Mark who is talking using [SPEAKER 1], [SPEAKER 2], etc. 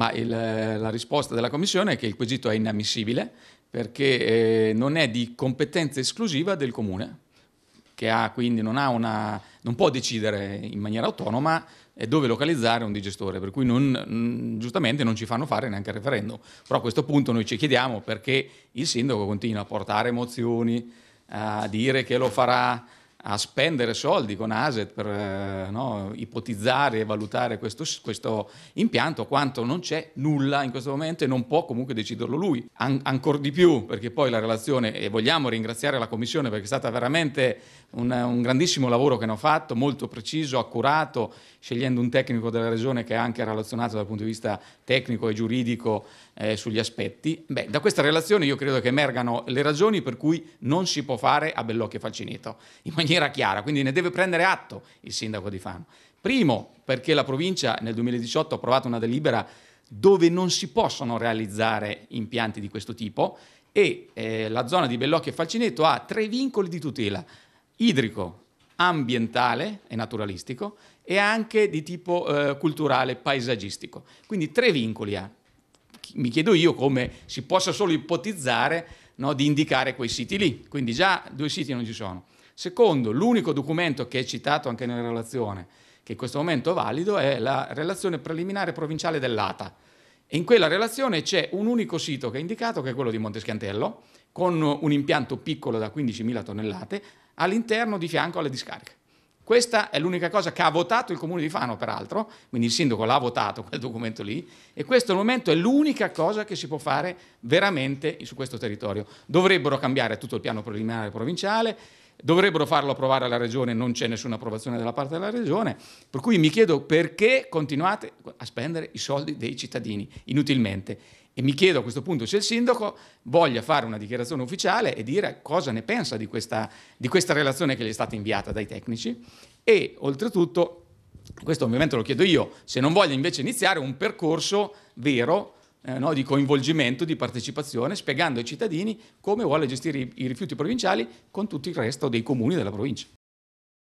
[SPEAKER 1] Ma il, eh, la risposta della Commissione è che il quesito è inammissibile perché eh, non è di competenza esclusiva del Comune, che ha, quindi non, ha una, non può decidere in maniera autonoma dove localizzare un digestore, per cui non, mm, giustamente non ci fanno fare neanche il referendum. Però a questo punto noi ci chiediamo perché il sindaco continua a portare mozioni, a dire che lo farà, a spendere soldi con ASET per eh, no, ipotizzare e valutare questo, questo, impianto, quanto non c'è nulla in questo momento e non può comunque deciderlo lui. An- ancora di più, perché poi la relazione, e vogliamo ringraziare la Commissione perché è stato veramente un, un grandissimo lavoro che hanno fatto, molto preciso, accurato, scegliendo un tecnico della Regione che è anche relazionato dal punto di vista tecnico e giuridico eh, sugli aspetti. Beh, da questa relazione io credo che emergano le ragioni per cui non si può fare a Bellocchio e Falcineto. In maniera chiara, quindi ne deve prendere atto il sindaco di Fano. Primo, perché la provincia nel 2018 ha approvato una delibera dove non si possono realizzare impianti di questo tipo e eh, la zona di Bellocchio e Falcinetto ha tre vincoli di tutela, idrico, ambientale e naturalistico e anche di tipo eh, culturale, paesaggistico. Quindi tre vincoli ha. Mi chiedo io come si possa solo ipotizzare no, di indicare quei siti lì. Quindi già due siti non ci sono. Secondo, l'unico documento che è citato anche nella relazione, che in questo momento è valido, è la relazione preliminare provinciale dell'ATA. E in quella relazione c'è un unico sito che è indicato, che è quello di Monteschiantello, con un impianto piccolo da 15.000 tonnellate, all'interno di fianco alle discariche. Questa è l'unica cosa che ha votato il comune di Fano, peraltro, quindi il sindaco l'ha votato quel documento lì, e questo al momento è l'unica cosa che si può fare veramente su questo territorio. Dovrebbero cambiare tutto il piano preliminare provinciale, Dovrebbero farlo approvare alla Regione, non c'è nessuna approvazione della parte della Regione, per cui mi chiedo perché continuate a spendere i soldi dei cittadini inutilmente. E mi chiedo a questo punto se il sindaco voglia fare una dichiarazione ufficiale e dire cosa ne pensa di questa, di questa relazione che gli è stata inviata dai tecnici e oltretutto, questo ovviamente lo chiedo io, se non voglia invece iniziare un percorso vero eh, no, di coinvolgimento, di partecipazione, spiegando ai cittadini come vuole gestire i, i rifiuti provinciali con tutto il resto dei comuni della provincia.